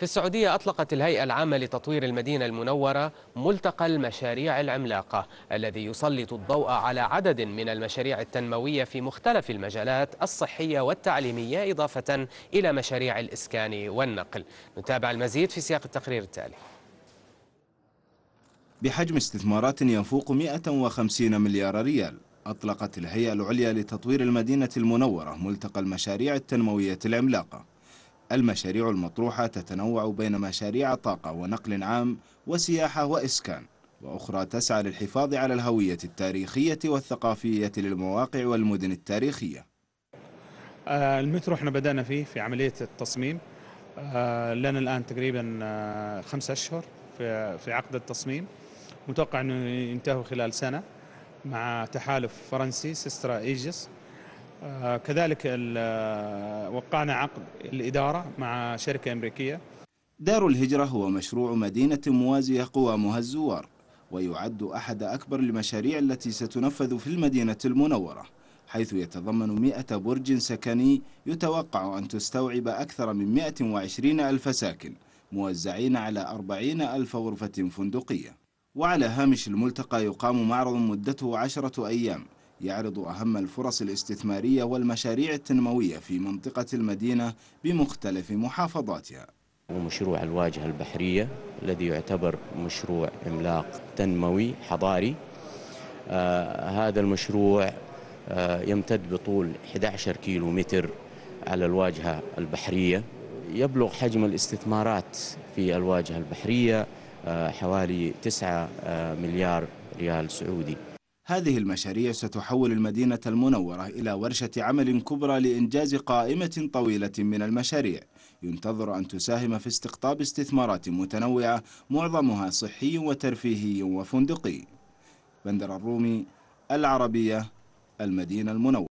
في السعودية أطلقت الهيئة العامة لتطوير المدينة المنورة ملتقى المشاريع العملاقة الذي يسلط الضوء على عدد من المشاريع التنموية في مختلف المجالات الصحية والتعليمية إضافة إلى مشاريع الإسكان والنقل نتابع المزيد في سياق التقرير التالي بحجم استثمارات يفوق 150 مليار ريال أطلقت الهيئة العليا لتطوير المدينة المنورة ملتقى المشاريع التنموية العملاقة المشاريع المطروحة تتنوع بين مشاريع طاقة ونقل عام وسياحة وإسكان وأخرى تسعى للحفاظ على الهوية التاريخية والثقافية للمواقع والمدن التاريخية آه، المترو احنا بدأنا فيه في عملية التصميم آه، لنا الآن تقريبا آه، خمسة أشهر في عقد التصميم متوقع أنه ينتهوا خلال سنة مع تحالف فرنسي سيسترا إيجيس آه، كذلك آه، وقعنا عقد الإدارة مع شركة أمريكية دار الهجرة هو مشروع مدينة موازية قوامها الزوار ويعد أحد أكبر المشاريع التي ستنفذ في المدينة المنورة حيث يتضمن 100 برج سكني يتوقع أن تستوعب أكثر من 120 ألف ساكن موزعين على 40 ألف غرفة فندقية وعلى هامش الملتقى يقام معرض مدته عشرة أيام يعرض أهم الفرص الاستثمارية والمشاريع التنموية في منطقة المدينة بمختلف محافظاتها ومشروع الواجهة البحرية الذي يعتبر مشروع عملاق تنموي حضاري آه هذا المشروع آه يمتد بطول 11 كيلو متر على الواجهة البحرية يبلغ حجم الاستثمارات في الواجهة البحرية آه، حوالي 9 آه، مليار ريال سعودي هذه المشاريع ستحول المدينة المنورة إلى ورشة عمل كبرى لإنجاز قائمة طويلة من المشاريع ينتظر أن تساهم في استقطاب استثمارات متنوعة معظمها صحي وترفيهي وفندقي بندر الرومي العربية المدينة المنورة